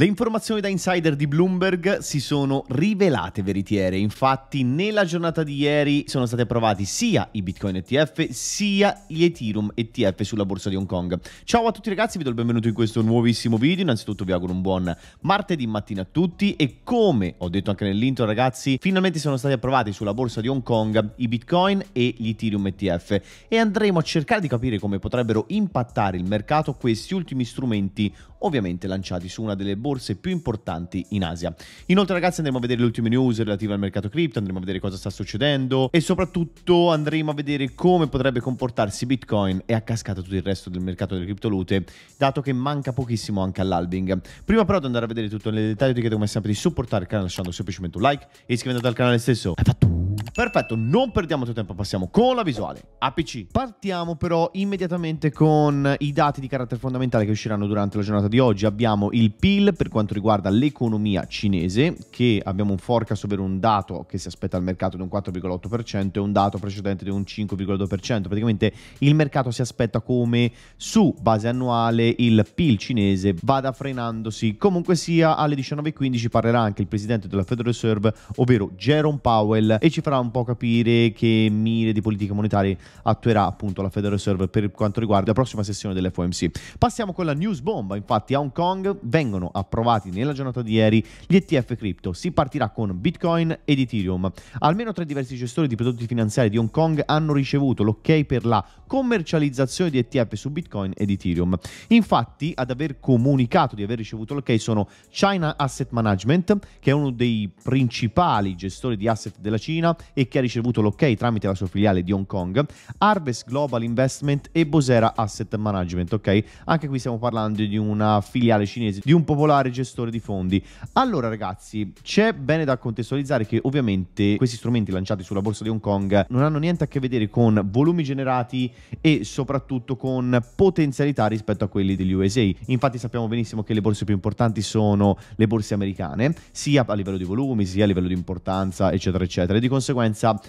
Le informazioni da insider di Bloomberg si sono rivelate veritiere, infatti nella giornata di ieri sono stati approvati sia i Bitcoin ETF sia gli Ethereum ETF sulla borsa di Hong Kong. Ciao a tutti ragazzi, vi do il benvenuto in questo nuovissimo video, innanzitutto vi auguro un buon martedì mattina a tutti e come ho detto anche nell'intro ragazzi, finalmente sono stati approvati sulla borsa di Hong Kong i Bitcoin e gli Ethereum ETF e andremo a cercare di capire come potrebbero impattare il mercato questi ultimi strumenti ovviamente lanciati su una delle borse più importanti in Asia. Inoltre ragazzi andremo a vedere le ultime news relative al mercato cripto, andremo a vedere cosa sta succedendo e soprattutto andremo a vedere come potrebbe comportarsi Bitcoin e a cascata tutto il resto del mercato delle criptolute, dato che manca pochissimo anche all'albing. Prima però di andare a vedere tutto nel dettaglio ti chiedo come sempre di supportare il canale lasciando semplicemente un like e iscrivendosi al canale stesso. Hai fatto Perfetto, non perdiamo più tempo, passiamo con la visuale. APC. Partiamo però immediatamente con i dati di carattere fondamentale che usciranno durante la giornata di oggi. Abbiamo il PIL per quanto riguarda l'economia cinese, che abbiamo un forecast, ovvero un dato che si aspetta al mercato di un 4,8% e un dato precedente di un 5,2%. Praticamente il mercato si aspetta come su base annuale il PIL cinese vada frenandosi. Comunque sia, alle 19.15 parlerà anche il presidente della Federal Reserve, ovvero Jerome Powell, e ci farà sembra un po' capire che mire di politica monetaria attuerà appunto la Federal Reserve per quanto riguarda la prossima sessione dell'FOMC. Passiamo con la news bomba, infatti a Hong Kong vengono approvati nella giornata di ieri gli ETF cripto, si partirà con Bitcoin ed Ethereum. Almeno tre diversi gestori di prodotti finanziari di Hong Kong hanno ricevuto l'ok per la commercializzazione di ETF su Bitcoin ed Ethereum. Infatti ad aver comunicato di aver ricevuto l'ok sono China Asset Management, che è uno dei principali gestori di asset della Cina, e che ha ricevuto l'ok tramite la sua filiale di Hong Kong, Harvest Global Investment e Bosera Asset Management, ok? Anche qui stiamo parlando di una filiale cinese di un popolare gestore di fondi. Allora ragazzi, c'è bene da contestualizzare che ovviamente questi strumenti lanciati sulla borsa di Hong Kong non hanno niente a che vedere con volumi generati e soprattutto con potenzialità rispetto a quelli degli USA. Infatti sappiamo benissimo che le borse più importanti sono le borse americane, sia a livello di volumi, sia a livello di importanza, eccetera, eccetera. E di conseguenza conseguenza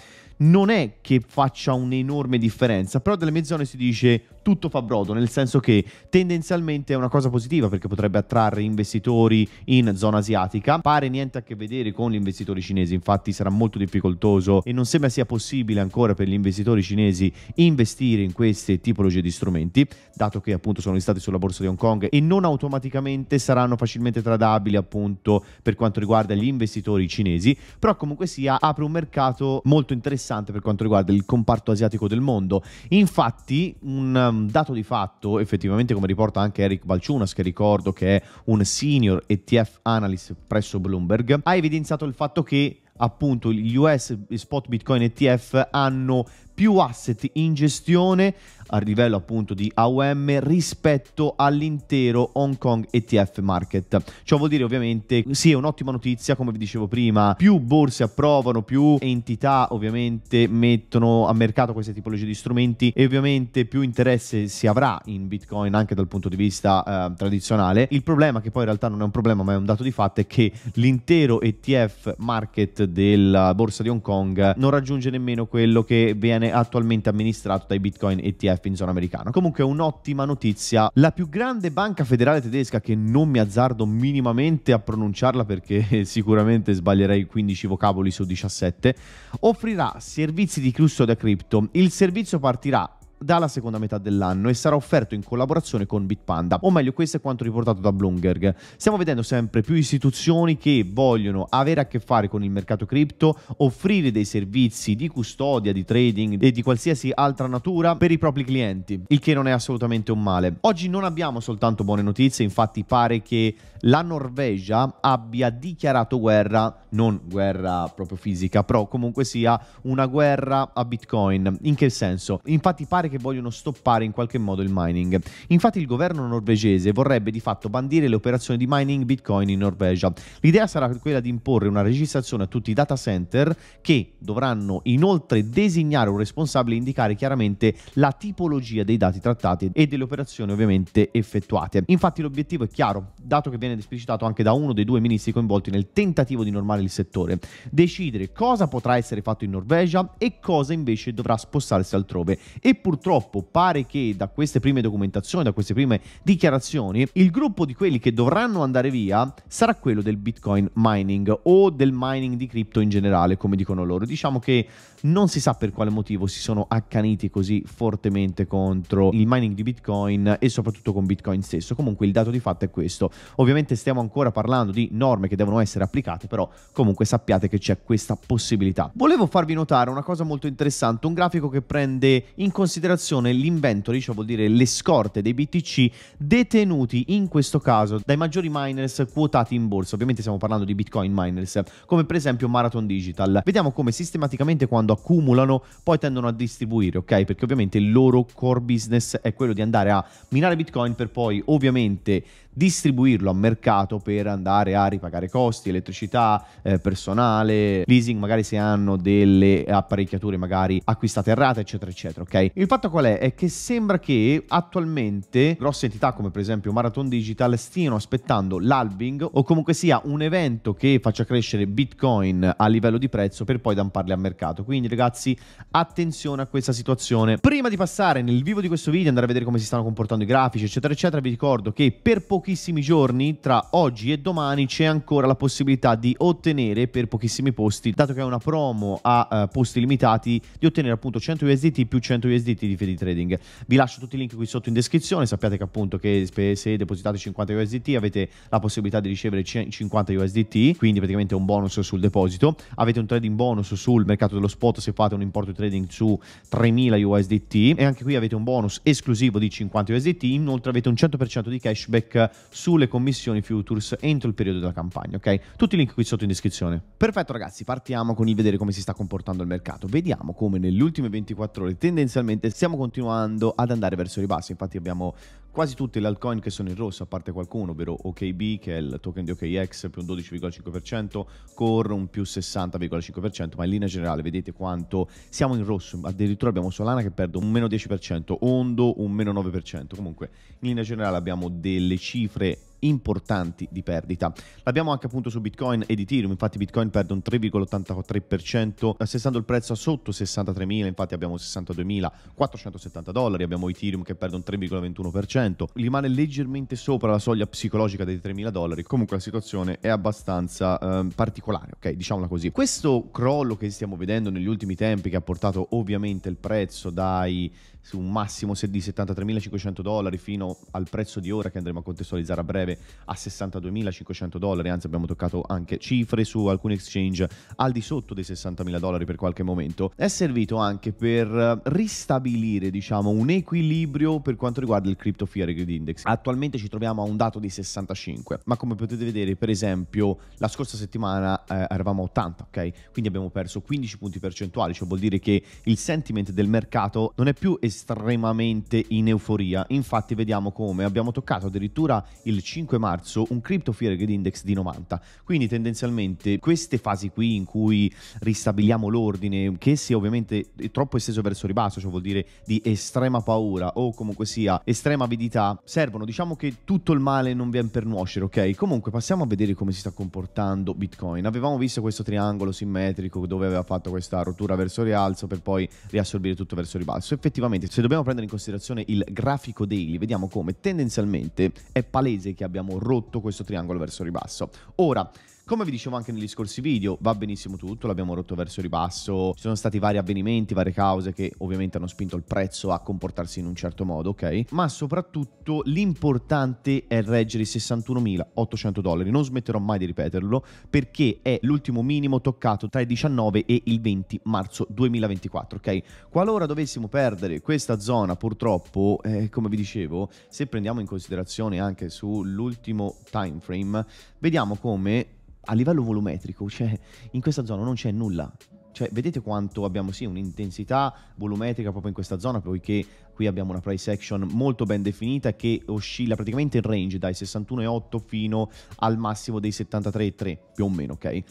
non è che faccia un'enorme differenza, però delle mezzone si dice tutto fa brodo, nel senso che tendenzialmente è una cosa positiva perché potrebbe attrarre investitori in zona asiatica, pare niente a che vedere con gli investitori cinesi, infatti sarà molto difficoltoso e non sembra sia possibile ancora per gli investitori cinesi investire in queste tipologie di strumenti, dato che appunto sono listati sulla borsa di Hong Kong e non automaticamente saranno facilmente tradabili appunto per quanto riguarda gli investitori cinesi, però comunque sia apre un mercato molto interessante interessante per quanto riguarda il comparto asiatico del mondo. Infatti, un um, dato di fatto, effettivamente come riporta anche Eric Balciunas, che ricordo che è un senior ETF analyst presso Bloomberg, ha evidenziato il fatto che appunto gli US spot Bitcoin ETF hanno più asset in gestione a livello appunto di AOM rispetto all'intero Hong Kong ETF market. Ciò vuol dire ovviamente sì è un'ottima notizia come vi dicevo prima, più borse approvano, più entità ovviamente mettono a mercato queste tipologie di strumenti e ovviamente più interesse si avrà in Bitcoin anche dal punto di vista eh, tradizionale. Il problema che poi in realtà non è un problema ma è un dato di fatto è che l'intero ETF market della borsa di Hong Kong non raggiunge nemmeno quello che viene viene attualmente amministrato dai Bitcoin ETF in zona americana. Comunque un'ottima notizia. La più grande banca federale tedesca, che non mi azzardo minimamente a pronunciarla perché sicuramente sbaglierei 15 vocaboli su 17, offrirà servizi di custode cripto. Il servizio partirà dalla seconda metà dell'anno e sarà offerto in collaborazione con Bitpanda, o meglio questo è quanto riportato da Bloomberg. Stiamo vedendo sempre più istituzioni che vogliono avere a che fare con il mercato cripto, offrire dei servizi di custodia, di trading e di qualsiasi altra natura per i propri clienti, il che non è assolutamente un male. Oggi non abbiamo soltanto buone notizie, infatti pare che la Norvegia abbia dichiarato guerra, non guerra proprio fisica, però comunque sia una guerra a Bitcoin. In che senso? Infatti pare che che vogliono stoppare in qualche modo il mining. Infatti il governo norvegese vorrebbe di fatto bandire le operazioni di mining Bitcoin in Norvegia. L'idea sarà quella di imporre una registrazione a tutti i data center che dovranno inoltre designare un responsabile e indicare chiaramente la tipologia dei dati trattati e delle operazioni ovviamente effettuate. Infatti l'obiettivo è chiaro, dato che viene esplicitato anche da uno dei due ministri coinvolti nel tentativo di normare il settore, decidere cosa potrà essere fatto in Norvegia e cosa invece dovrà spostarsi altrove e purtroppo purtroppo pare che da queste prime documentazioni, da queste prime dichiarazioni, il gruppo di quelli che dovranno andare via sarà quello del Bitcoin mining o del mining di cripto in generale, come dicono loro. Diciamo che non si sa per quale motivo si sono accaniti così fortemente contro il mining di Bitcoin e soprattutto con Bitcoin stesso. Comunque il dato di fatto è questo. Ovviamente stiamo ancora parlando di norme che devono essere applicate, però comunque sappiate che c'è questa possibilità. Volevo farvi notare una cosa molto interessante, un grafico che prende in considerazione considerazione l'inventory, cioè vuol dire le scorte dei BTC detenuti in questo caso dai maggiori miners quotati in borsa. Ovviamente stiamo parlando di Bitcoin miners, come per esempio Marathon Digital. Vediamo come sistematicamente quando accumulano poi tendono a distribuire, ok? Perché ovviamente il loro core business è quello di andare a minare Bitcoin per poi ovviamente distribuirlo a mercato per andare a ripagare costi, elettricità, eh, personale, leasing, magari se hanno delle apparecchiature magari acquistate errate, eccetera, eccetera, ok? Il fatto qual è? È che sembra che attualmente grosse entità come per esempio Marathon Digital stiano aspettando l'albing o comunque sia un evento che faccia crescere Bitcoin a livello di prezzo per poi damparli a mercato. Quindi ragazzi, attenzione a questa situazione. Prima di passare nel vivo di questo video andare a vedere come si stanno comportando i grafici, eccetera, eccetera, vi ricordo che per poco pochissimi giorni, tra oggi e domani, c'è ancora la possibilità di ottenere per pochissimi posti, dato che è una promo a uh, posti limitati, di ottenere appunto 100 USDT più 100 USDT di Fedi Trading. Vi lascio tutti i link qui sotto in descrizione, sappiate che appunto che se depositate 50 USDT avete la possibilità di ricevere 50 USDT, quindi praticamente un bonus sul deposito, avete un trading bonus sul mercato dello spot se fate un importo trading su 3000 USDT e anche qui avete un bonus esclusivo di 50 USDT, inoltre avete un 100% di cashback sulle commissioni futures entro il periodo della campagna, ok? Tutti i link qui sotto in descrizione. Perfetto ragazzi, partiamo con il vedere come si sta comportando il mercato. Vediamo come nelle ultime 24 ore tendenzialmente stiamo continuando ad andare verso i ribassi, infatti abbiamo quasi tutte le altcoin che sono in rosso, a parte qualcuno, ovvero OKB che è il token di OKX più un 12,5%, Core un più 60,5%, ma in linea generale vedete quanto siamo in rosso, addirittura abbiamo Solana che perde un meno 10%, Ondo un meno 9%, comunque in linea generale abbiamo delle cifre importanti di perdita. L'abbiamo anche appunto su Bitcoin ed Ethereum, infatti Bitcoin perde un 3,83%, assestando eh, il prezzo a sotto 63.000, infatti abbiamo 62.470 dollari, abbiamo Ethereum che perde un 3,21%, rimane leggermente sopra la soglia psicologica dei 3.000 dollari, comunque la situazione è abbastanza eh, particolare, ok, diciamola così. Questo crollo che stiamo vedendo negli ultimi tempi che ha portato ovviamente il prezzo dai su un massimo di 73.500 dollari fino al prezzo di ora che andremo a contestualizzare a breve vendere a 62.500 dollari, anzi abbiamo toccato anche cifre su alcuni exchange al di sotto dei 60.000 dollari per qualche momento, è servito anche per ristabilire diciamo un equilibrio per quanto riguarda il Crypto Fear Grid Index. Attualmente ci troviamo a un dato di 65, ma come potete vedere per esempio la scorsa settimana eh, eravamo a 80, ok? Quindi abbiamo perso 15 punti percentuali, cioè vuol dire che il sentiment del mercato non è più estremamente in euforia, infatti vediamo come abbiamo toccato addirittura il 5 25 marzo un crypto fear grade index di 90. Quindi tendenzialmente queste fasi qui in cui ristabiliamo l'ordine, che sia ovviamente troppo esteso verso ribasso, cioè vuol dire di estrema paura o comunque sia estrema avidità, servono. Diciamo che tutto il male non viene per nuocere, ok? Comunque passiamo a vedere come si sta comportando Bitcoin. Avevamo visto questo triangolo simmetrico dove aveva fatto questa rottura verso rialzo per poi riassorbire tutto verso ribasso. Effettivamente, se dobbiamo prendere in considerazione il grafico daily, vediamo come tendenzialmente è palese che abbiamo abbiamo rotto questo triangolo verso il ribasso. Ora, come vi dicevo anche negli scorsi video, va benissimo tutto, l'abbiamo rotto verso il ribasso, ci sono stati vari avvenimenti, varie cause che ovviamente hanno spinto il prezzo a comportarsi in un certo modo, ok? Ma soprattutto l'importante è reggere i 61.800 dollari, non smetterò mai di ripeterlo perché è l'ultimo minimo toccato tra il 19 e il 20 marzo 2024, ok? Qualora dovessimo perdere questa zona, purtroppo, eh, come vi dicevo, se prendiamo in considerazione anche sull'ultimo time frame, vediamo come a livello volumetrico, cioè in questa zona non c'è nulla. Cioè, vedete quanto abbiamo sì un'intensità volumetrica proprio in questa zona, poiché qui abbiamo una price action molto ben definita che oscilla praticamente in range dai 61,8 fino al massimo dei 73,3 più o meno, ok?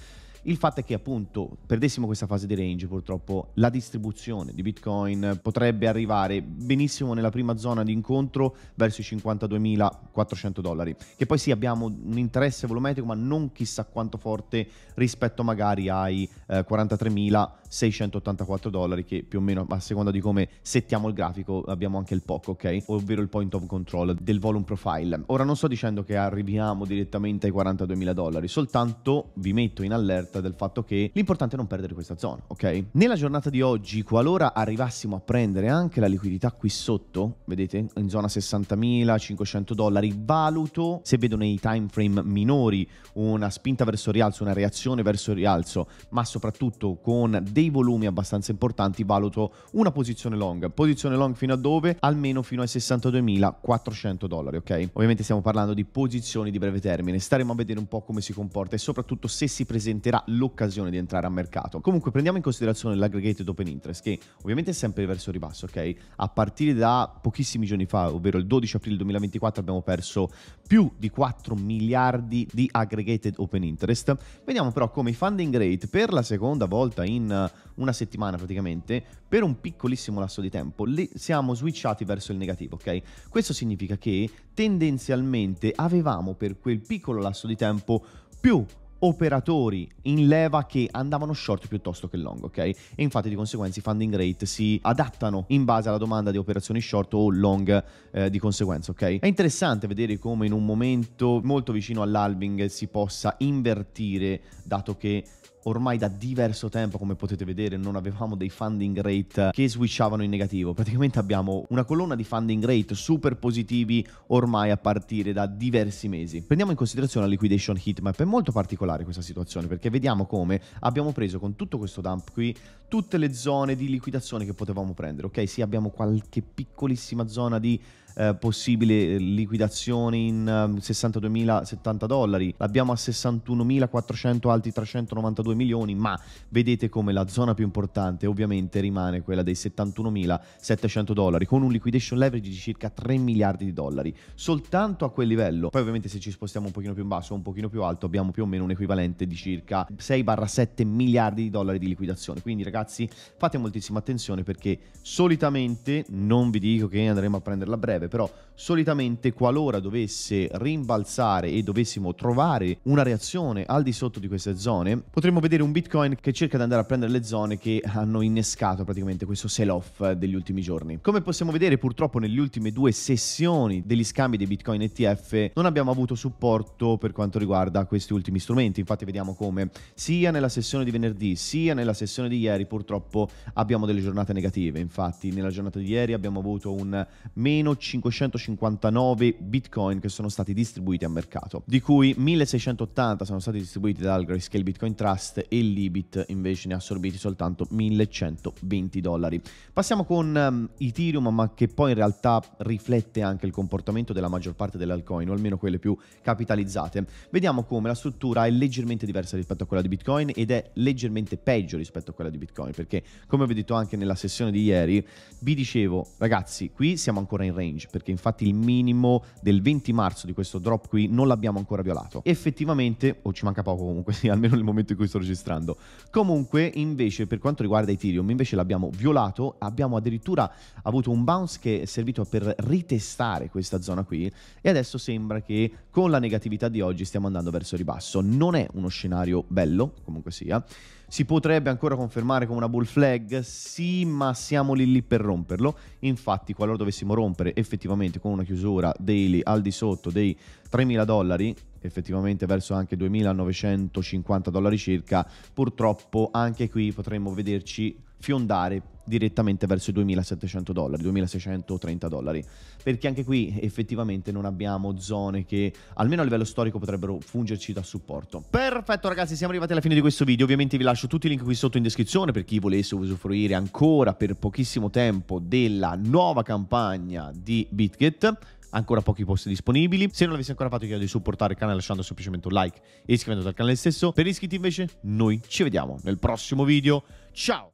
Il fatto è che appunto perdessimo questa fase di range purtroppo la distribuzione di Bitcoin potrebbe arrivare benissimo nella prima zona di incontro verso i 52.400 dollari, che poi sì abbiamo un interesse volumetrico ma non chissà quanto forte rispetto magari ai eh, 43.000 684 dollari che più o meno a seconda di come settiamo il grafico abbiamo anche il POC, ok? Ovvero il point of control del volume profile. Ora non sto dicendo che arriviamo direttamente ai 42.000 dollari, soltanto vi metto in allerta del fatto che l'importante è non perdere questa zona, ok? Nella giornata di oggi, qualora arrivassimo a prendere anche la liquidità qui sotto, vedete, in zona 60.500 dollari, valuto se vedo nei time frame minori una spinta verso rialzo, una reazione verso rialzo, ma soprattutto con dei dei volumi abbastanza importanti valuto una posizione long. Posizione long fino a dove? Almeno fino ai 62.400 dollari, ok? Ovviamente stiamo parlando di posizioni di breve termine, staremo a vedere un po' come si comporta e soprattutto se si presenterà l'occasione di entrare a mercato. Comunque prendiamo in considerazione l'aggregated open interest che ovviamente è sempre verso il ribasso, ok? A partire da pochissimi giorni fa, ovvero il 12 aprile 2024 abbiamo perso più di 4 miliardi di aggregated open interest. Vediamo però come i funding rate per la seconda volta in una settimana praticamente, per un piccolissimo lasso di tempo li siamo switchati verso il negativo, ok? Questo significa che tendenzialmente avevamo per quel piccolo lasso di tempo più operatori in leva che andavano short piuttosto che long, ok? E infatti di conseguenza i funding rate si adattano in base alla domanda di operazioni short o long eh, di conseguenza, ok? È interessante vedere come in un momento molto vicino all'alving si possa invertire, dato che ormai da diverso tempo, come potete vedere, non avevamo dei funding rate che switchavano in negativo. Praticamente abbiamo una colonna di funding rate super positivi ormai a partire da diversi mesi. Prendiamo in considerazione la liquidation heatmap, è molto particolare questa situazione perché vediamo come abbiamo preso con tutto questo dump qui tutte le zone di liquidazione che potevamo prendere, ok? Sì, abbiamo qualche piccolissima zona di eh, possibile eh, liquidazione in 62.070 ehm, dollari, l'abbiamo a 61.400 alti 392 milioni, ma vedete come la zona più importante ovviamente rimane quella dei 71.700 dollari, con un liquidation leverage di circa 3 miliardi di dollari, soltanto a quel livello. Poi ovviamente se ci spostiamo un pochino più in basso o un pochino più alto abbiamo più o meno un equivalente di circa 6-7 miliardi di dollari di liquidazione. Quindi ragazzi fate moltissima attenzione perché solitamente non vi dico che andremo a prenderla a breve, breve, però solitamente qualora dovesse rimbalzare e dovessimo trovare una reazione al di sotto di queste zone, potremmo vedere un Bitcoin che cerca di andare a prendere le zone che hanno innescato praticamente questo sell-off degli ultimi giorni. Come possiamo vedere purtroppo nelle ultime due sessioni degli scambi di Bitcoin ETF non abbiamo avuto supporto per quanto riguarda questi ultimi strumenti, infatti vediamo come sia nella sessione di venerdì sia nella sessione di ieri purtroppo abbiamo delle giornate negative, infatti nella giornata di ieri abbiamo avuto un meno 550 159 bitcoin che sono stati distribuiti a mercato, di cui 1680 sono stati distribuiti dal Grayscale Bitcoin Trust e Libit invece ne ha assorbiti soltanto 1120 dollari. Passiamo con um, Ethereum, ma che poi in realtà riflette anche il comportamento della maggior parte delle altcoin, o almeno quelle più capitalizzate. Vediamo come la struttura è leggermente diversa rispetto a quella di Bitcoin ed è leggermente peggio rispetto a quella di Bitcoin, perché come vi ho detto anche nella sessione di ieri, vi dicevo, ragazzi, qui siamo ancora in range, perché infatti infatti il minimo del 20 marzo di questo drop qui non l'abbiamo ancora violato. Effettivamente, o oh, ci manca poco comunque, sì, almeno nel momento in cui sto registrando. Comunque, invece, per quanto riguarda Ethereum, invece l'abbiamo violato, abbiamo addirittura avuto un bounce che è servito per ritestare questa zona qui e adesso sembra che con la negatività di oggi stiamo andando verso il ribasso. Non è uno scenario bello, comunque sia si potrebbe ancora confermare come una bull flag? Sì, ma siamo lì lì per romperlo. Infatti, qualora dovessimo rompere effettivamente con una chiusura daily al di sotto dei 3.000 dollari, effettivamente verso anche 2.950 dollari circa, purtroppo anche qui potremmo vederci fiondare direttamente verso i 2.700 dollari, 2.630 dollari, perché anche qui effettivamente non abbiamo zone che almeno a livello storico potrebbero fungerci da supporto. Perfetto ragazzi, siamo arrivati alla fine di questo video, ovviamente vi lascio tutti i link qui sotto in descrizione per chi volesse usufruire ancora per pochissimo tempo della nuova campagna di BitGet ancora pochi posti disponibili. Se non l'avessi ancora fatto, chiedo di supportare il canale lasciando semplicemente un like e iscrivendosi al canale stesso. Per iscritti invece, noi ci vediamo nel prossimo video. Ciao!